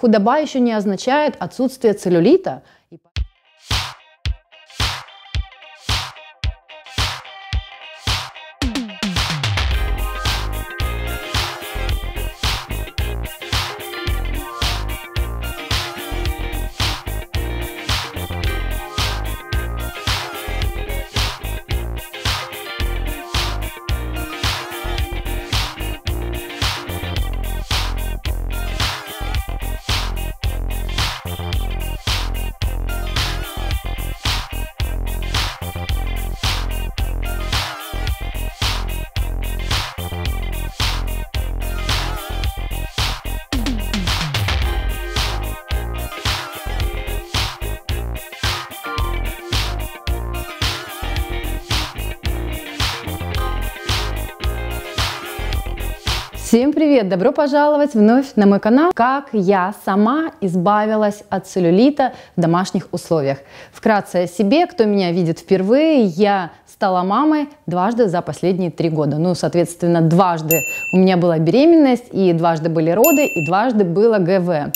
Худоба еще не означает отсутствие целлюлита. Всем привет! Добро пожаловать вновь на мой канал «Как я сама избавилась от целлюлита в домашних условиях». Вкратце о себе, кто меня видит впервые, я стала мамой дважды за последние три года. Ну, соответственно, дважды у меня была беременность, и дважды были роды, и дважды было ГВ.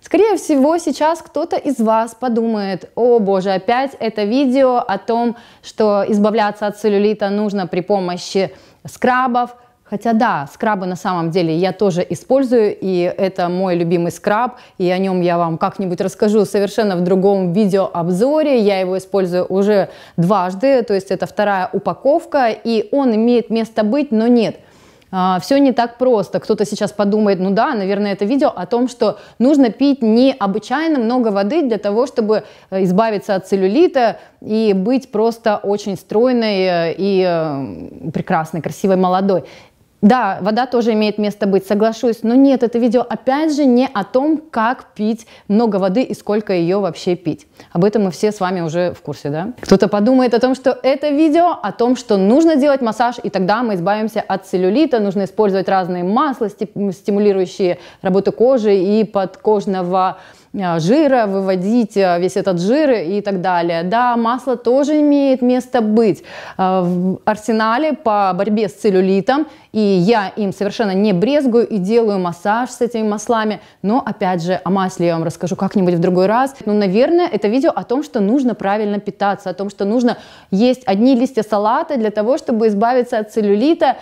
Скорее всего, сейчас кто-то из вас подумает, о боже, опять это видео о том, что избавляться от целлюлита нужно при помощи скрабов, Хотя да, скрабы на самом деле я тоже использую, и это мой любимый скраб, и о нем я вам как-нибудь расскажу совершенно в другом видеообзоре. Я его использую уже дважды, то есть это вторая упаковка, и он имеет место быть, но нет а, – все не так просто. Кто-то сейчас подумает, ну да, наверное, это видео о том, что нужно пить необычайно много воды для того, чтобы э, избавиться от целлюлита и быть просто очень стройной э, и э, прекрасной, красивой, молодой. Да, вода тоже имеет место быть, соглашусь, но нет, это видео опять же не о том, как пить много воды и сколько ее вообще пить. Об этом мы все с вами уже в курсе, да? Кто-то подумает о том, что это видео о том, что нужно делать массаж, и тогда мы избавимся от целлюлита, нужно использовать разные масла, стимулирующие работу кожи и подкожного Э, жира, выводить э, весь этот жир и так далее. Да, масло тоже имеет место быть. Э, в арсенале по борьбе с целлюлитом, и я им совершенно не брезгую и делаю массаж с этими маслами. Но опять же, о масле я вам расскажу как-нибудь в другой раз. Ну, наверное, это видео о том, что нужно правильно питаться, о том, что нужно есть одни листья салата для того, чтобы избавиться от целлюлита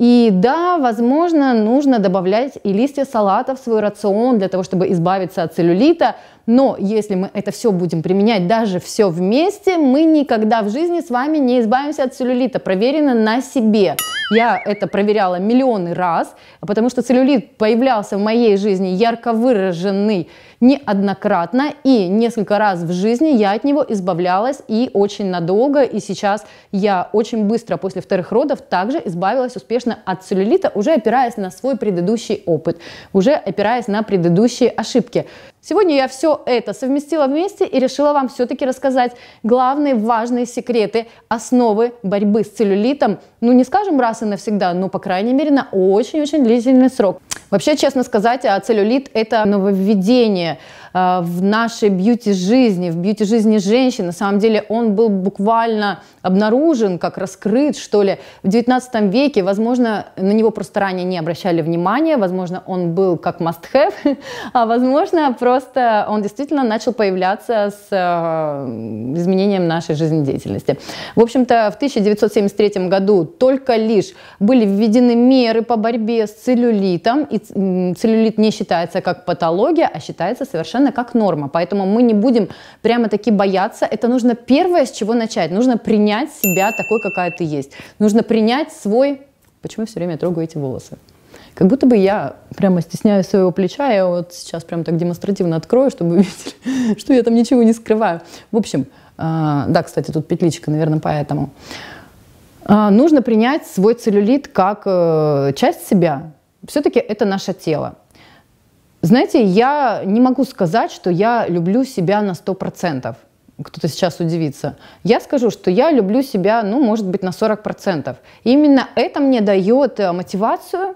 и да, возможно, нужно добавлять и листья салата в свой рацион для того, чтобы избавиться от целлюлита, но если мы это все будем применять даже все вместе, мы никогда в жизни с вами не избавимся от целлюлита, проверено на себе. Я это проверяла миллионы раз, потому что целлюлит появлялся в моей жизни ярко выраженный неоднократно и несколько раз в жизни я от него избавлялась и очень надолго. И сейчас я очень быстро после вторых родов также избавилась успешно от целлюлита, уже опираясь на свой предыдущий опыт, уже опираясь на предыдущие ошибки. Сегодня я все это совместила вместе и решила вам все-таки рассказать главные важные секреты, основы борьбы с целлюлитом. Ну, не скажем раз и навсегда, но, по крайней мере, на очень-очень длительный срок. Вообще, честно сказать, а целлюлит – это нововведение а, в нашей бьюти-жизни, в бьюти-жизни женщин. На самом деле он был буквально обнаружен, как раскрыт, что ли, в 19 веке. Возможно, на него просто ранее не обращали внимания, возможно, он был как must-have, а возможно, просто просто он действительно начал появляться с э, изменением нашей жизнедеятельности. В общем-то, в 1973 году только лишь были введены меры по борьбе с целлюлитом, и целлюлит не считается как патология, а считается совершенно как норма. Поэтому мы не будем прямо-таки бояться. Это нужно первое, с чего начать. Нужно принять себя такой, какая ты есть. Нужно принять свой... Почему все время трогаю эти волосы? Как будто бы я прямо стесняюсь своего плеча, я вот сейчас прям так демонстративно открою, чтобы видели, что я там ничего не скрываю. В общем, а, да, кстати, тут петличка, наверное, поэтому. А, нужно принять свой целлюлит как э, часть себя. Все-таки это наше тело. Знаете, я не могу сказать, что я люблю себя на 100%. Кто-то сейчас удивится. Я скажу, что я люблю себя, ну, может быть, на 40%. И именно это мне дает э, мотивацию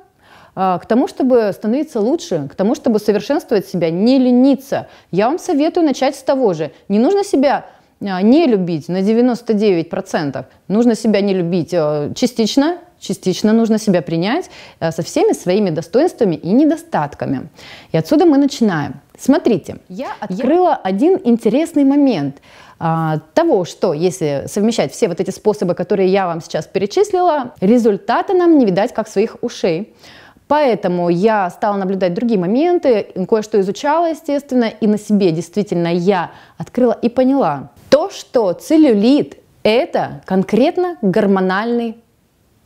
а, к тому, чтобы становиться лучше, к тому, чтобы совершенствовать себя, не лениться. Я вам советую начать с того же. Не нужно себя а, не любить на 99%. Нужно себя не любить а, частично, частично нужно себя принять со всеми своими достоинствами и недостатками. И отсюда мы начинаем. Смотрите, я открыла я... один интересный момент того, что если совмещать все вот эти способы, которые я вам сейчас перечислила, результаты нам не видать как своих ушей. Поэтому я стала наблюдать другие моменты, кое-что изучала, естественно, и на себе действительно я открыла и поняла то, что целлюлит – это конкретно гормональный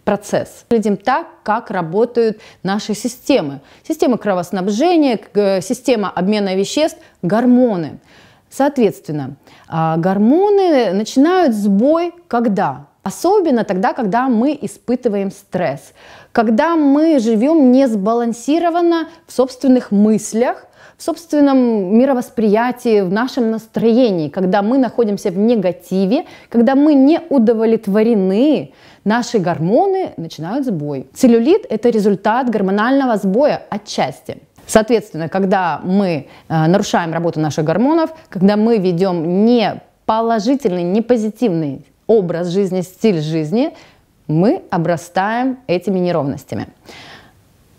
процесс. Видим так, как работают наши системы. Система кровоснабжения, э, система обмена веществ, гормоны. Соответственно, а, гормоны начинают сбой когда? Особенно тогда, когда мы испытываем стресс, когда мы живем несбалансированно в собственных мыслях, в собственном мировосприятии, в нашем настроении, когда мы находимся в негативе, когда мы не удовлетворены, наши гормоны начинают сбой. Целлюлит – это результат гормонального сбоя отчасти. Соответственно, когда мы э, нарушаем работу наших гормонов, когда мы ведем не положительный, не позитивный образ жизни, стиль жизни, мы обрастаем этими неровностями.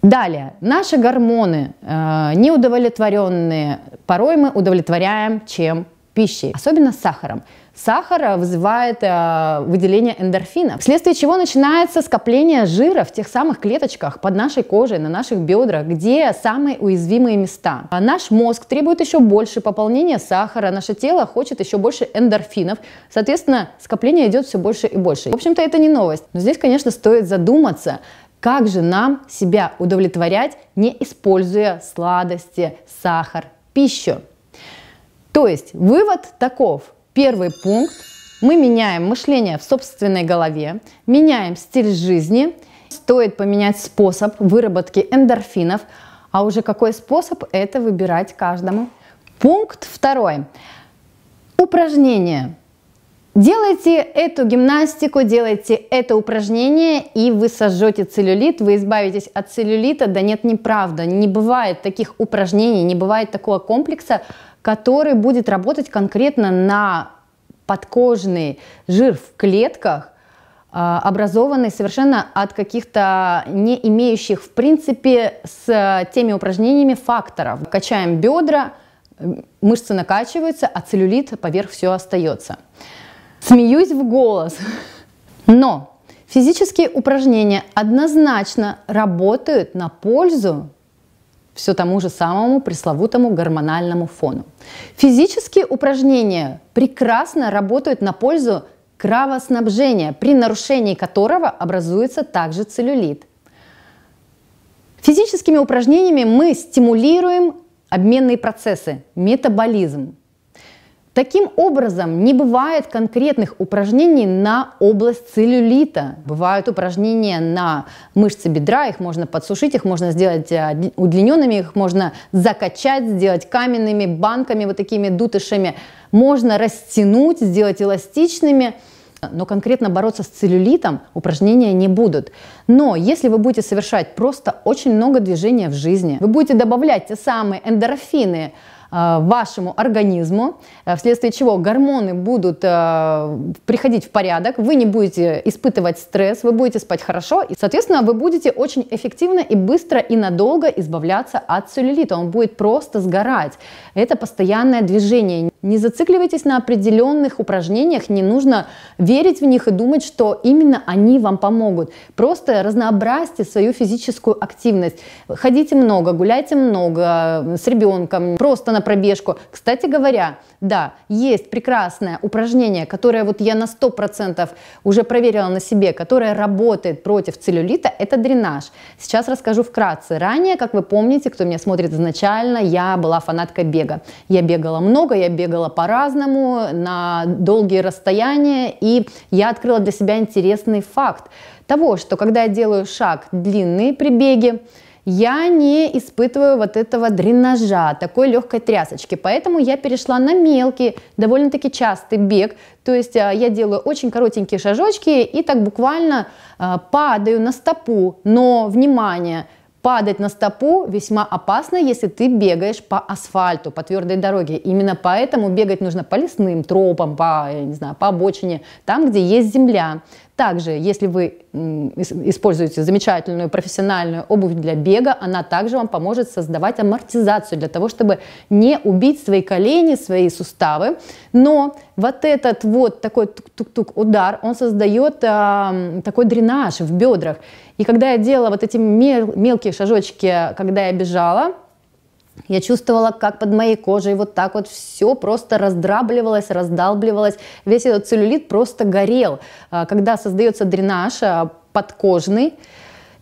Далее, наши гормоны э, неудовлетворенные, порой мы удовлетворяем чем пищей, особенно сахаром. Сахара вызывает э, выделение эндорфинов, вследствие чего начинается скопление жира в тех самых клеточках под нашей кожей, на наших бедрах, где самые уязвимые места. А наш мозг требует еще больше пополнения сахара, наше тело хочет еще больше эндорфинов, соответственно, скопление идет все больше и больше. В общем-то, это не новость, но здесь, конечно, стоит задуматься, как же нам себя удовлетворять, не используя сладости, сахар, пищу. То есть вывод таков – Первый пункт. Мы меняем мышление в собственной голове, меняем стиль жизни. Стоит поменять способ выработки эндорфинов, а уже какой способ это выбирать каждому. Пункт второй. Упражнение. Делайте эту гимнастику, делайте это упражнение, и вы сожжете целлюлит, вы избавитесь от целлюлита. Да нет, неправда, не бывает таких упражнений, не бывает такого комплекса, который будет работать конкретно на подкожный жир в клетках, а, образованный совершенно от каких-то не имеющих в принципе с а, теми упражнениями факторов. Качаем бедра, мышцы накачиваются, а целлюлит поверх все остается. Смеюсь в голос. Но физические упражнения однозначно работают на пользу все тому же самому пресловутому гормональному фону. Физические упражнения прекрасно работают на пользу кровоснабжения, при нарушении которого образуется также целлюлит. Физическими упражнениями мы стимулируем обменные процессы, метаболизм, Таким образом, не бывает конкретных упражнений на область целлюлита. Бывают упражнения на мышцы бедра, их можно подсушить, их можно сделать а, удлиненными, их можно закачать, сделать каменными банками, вот такими дутышами. Можно растянуть, сделать эластичными. Но конкретно бороться с целлюлитом упражнения не будут. Но если вы будете совершать просто очень много движения в жизни, вы будете добавлять те самые эндорфины, Э, вашему организму, э, вследствие чего гормоны будут э, приходить в порядок, вы не будете испытывать стресс, вы будете спать хорошо, и, соответственно, вы будете очень эффективно и быстро и надолго избавляться от целлюлита, он будет просто сгорать. Это постоянное движение. Не зацикливайтесь на определенных упражнениях, не нужно верить в них и думать, что именно они вам помогут. Просто разнообразьте свою физическую активность. Ходите много, гуляйте много с ребенком, просто на на пробежку. Кстати говоря, да, есть прекрасное упражнение, которое вот я на 100% уже проверила на себе, которое работает против целлюлита, это дренаж. Сейчас расскажу вкратце. Ранее, как вы помните, кто меня смотрит изначально, я была фанаткой бега. Я бегала много, я бегала по-разному, на долгие расстояния, и я открыла для себя интересный факт того, что когда я делаю шаг длинный при беге, я не испытываю вот этого дренажа, такой легкой трясочки. Поэтому я перешла на мелкий, довольно-таки частый бег. То есть а, я делаю очень коротенькие шажочки и так буквально а, падаю на стопу. Но, внимание, Падать на стопу весьма опасно, если ты бегаешь по асфальту, по твердой дороге. Именно поэтому бегать нужно по лесным тропам, по, я не знаю, по обочине, там, где есть земля. Также, если вы используете замечательную профессиональную обувь для бега, она также вам поможет создавать амортизацию для того, чтобы не убить свои колени, свои суставы. Но вот этот вот такой тук-тук-тук удар, он создает а, такой дренаж в бедрах. И когда я делала вот эти мел мелкие шажочки, когда я бежала, я чувствовала, как под моей кожей вот так вот все просто раздрабливалось, раздалбливалось. Весь этот целлюлит просто горел. А, когда создается дренаж а, подкожный,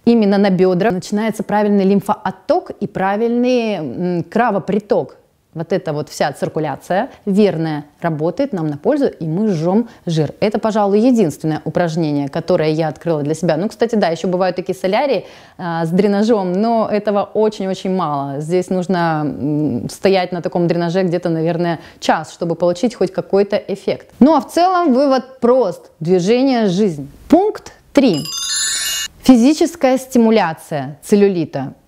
именно на бедра, начинается правильный лимфоотток и правильный кровоприток вот эта вот вся циркуляция верная работает нам на пользу, и мы жжем жир. Это, пожалуй, единственное упражнение, которое я открыла для себя. Ну, кстати, да, еще бывают такие солярии а, с дренажом, но этого очень-очень мало. Здесь нужно стоять на таком дренаже где-то, наверное, час, чтобы получить хоть какой-то эффект. Ну, а в целом вывод прост. Движение – жизнь. Пункт 3. Физическая стимуляция целлюлита –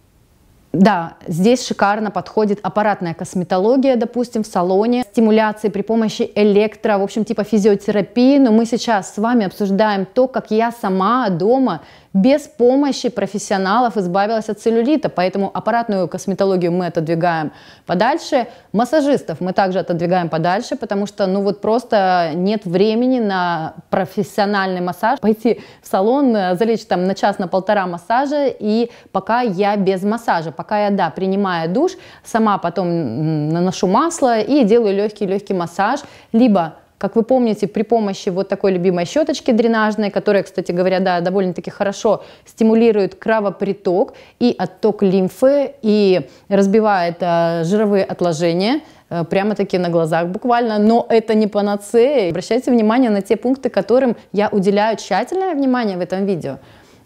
да, здесь шикарно подходит аппаратная косметология, допустим, в салоне, стимуляции при помощи электро, в общем, типа физиотерапии, но мы сейчас с вами обсуждаем то, как я сама дома без помощи профессионалов избавилась от целлюлита, поэтому аппаратную косметологию мы отодвигаем подальше. Массажистов мы также отодвигаем подальше, потому что ну вот просто нет времени на профессиональный массаж. Пойти в салон, э, залечь там на час, на полтора массажа, и пока я без массажа, пока я, да, принимаю душ, сама потом наношу масло и делаю легкий-легкий массаж, либо как вы помните, при помощи вот такой любимой щеточки дренажной, которая, кстати говоря, да, довольно-таки хорошо стимулирует кровоприток и отток лимфы, и разбивает э, жировые отложения, э, прямо-таки на глазах буквально, но это не панацея. Обращайте внимание на те пункты, которым я уделяю тщательное внимание в этом видео.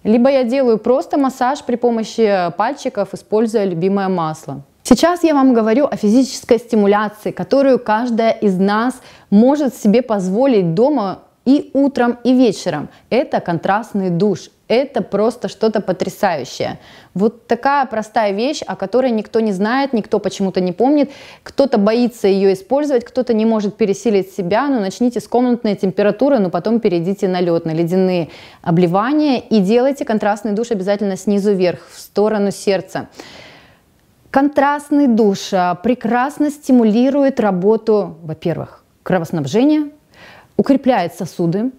Либо я делаю просто массаж при помощи пальчиков, используя любимое масло. Сейчас я вам говорю о физической стимуляции, которую каждая из нас может себе позволить дома и утром, и вечером. Это контрастный душ. Это просто что-то потрясающее. Вот такая простая вещь, о которой никто не знает, никто почему-то не помнит. Кто-то боится ее использовать, кто-то не может пересилить себя. Но ну, начните с комнатной температуры, но потом перейдите на лед, на ледяные обливания. И делайте контрастный душ обязательно снизу вверх, в сторону сердца. Контрастный душ а, прекрасно стимулирует работу, во-первых, кровоснабжения, укрепляет сосуды,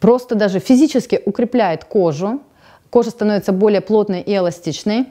просто даже физически укрепляет кожу, кожа становится более плотной и эластичной.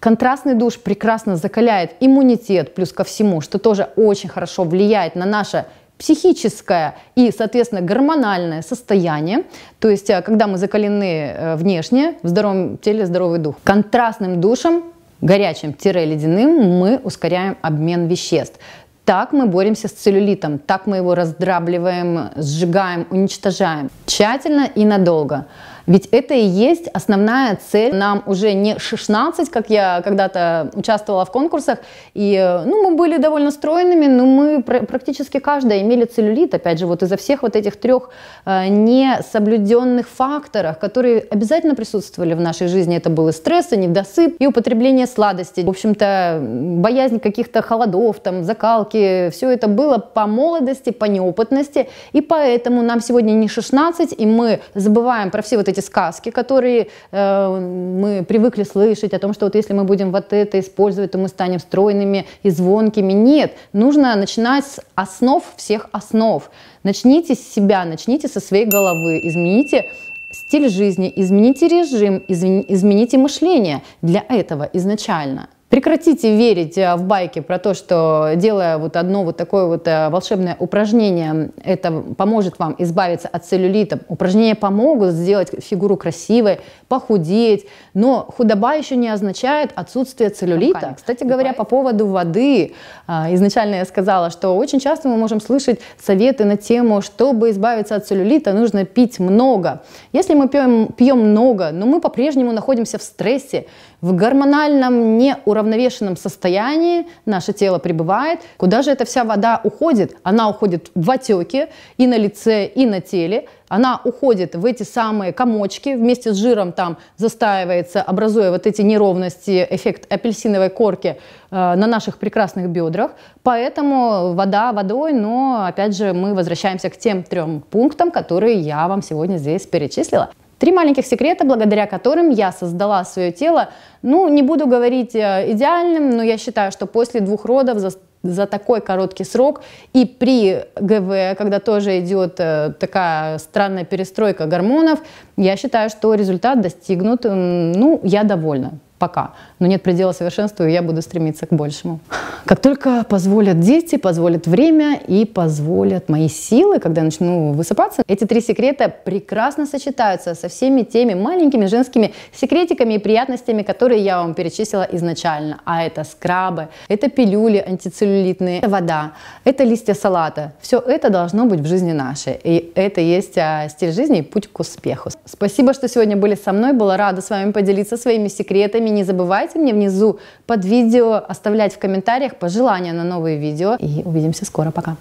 Контрастный душ прекрасно закаляет иммунитет, плюс ко всему, что тоже очень хорошо влияет на наше психическое и, соответственно, гормональное состояние, то есть а, когда мы закалены э, внешне, в здоровом теле здоровый дух. Контрастным душем горячим-ледяным мы ускоряем обмен веществ. Так мы боремся с целлюлитом, так мы его раздрабливаем, сжигаем, уничтожаем. Тщательно и надолго. Ведь это и есть основная цель. Нам уже не 16, как я когда-то участвовала в конкурсах, и э, ну, мы были довольно стройными, но мы практически каждая имели целлюлит, опять же, вот из-за всех вот этих трех э, несоблюденных факторов, которые обязательно присутствовали в нашей жизни. Это был и стресс, и недосып, и употребление сладостей. В общем-то, боязнь каких-то холодов, там, закалки, все это было по молодости, по неопытности, и поэтому нам сегодня не 16, и мы забываем про все вот эти эти сказки, которые э, мы привыкли слышать, о том, что вот если мы будем вот это использовать, то мы станем стройными и звонкими. Нет, нужно начинать с основ всех основ. Начните с себя, начните со своей головы, измените стиль жизни, измените режим, измените мышление для этого изначально – Прекратите верить э, в байки про то, что делая вот одно вот такое вот э, волшебное упражнение, это поможет вам избавиться от целлюлита. Упражнения помогут сделать фигуру красивой, похудеть, но худоба еще не означает отсутствие целлюлита. Кстати говоря, по поводу воды, э, изначально я сказала, что очень часто мы можем слышать советы на тему, чтобы избавиться от целлюлита, нужно пить много. Если мы пьем, пьем много, но мы по-прежнему находимся в стрессе, в гормональном неуравновешении, уравновешенном состоянии наше тело пребывает. Куда же эта вся вода уходит? Она уходит в отеки и на лице, и на теле. Она уходит в эти самые комочки, вместе с жиром там застаивается, образуя вот эти неровности, эффект апельсиновой корки э, на наших прекрасных бедрах. Поэтому вода водой, но опять же мы возвращаемся к тем трем пунктам, которые я вам сегодня здесь перечислила. Три маленьких секрета, благодаря которым я создала свое тело. Ну, не буду говорить э, идеальным, но я считаю, что после двух родов за, за такой короткий срок и при ГВ, когда тоже идет э, такая странная перестройка гормонов, я считаю, что результат достигнут, ну, я довольна пока. Но нет предела совершенству, и я буду стремиться к большему. Как только позволят дети, позволят время и позволят мои силы, когда я начну высыпаться, эти три секрета прекрасно сочетаются со всеми теми маленькими женскими секретиками и приятностями, которые я вам перечислила изначально. А это скрабы, это пилюли антицеллюлитные, это вода, это листья салата. Все это должно быть в жизни нашей. И это есть а, стиль жизни и путь к успеху. Спасибо, что сегодня были со мной. Была рада с вами поделиться своими секретами, время не забывайте мне внизу под видео оставлять в комментариях пожелания на новые видео. И увидимся скоро. Пока.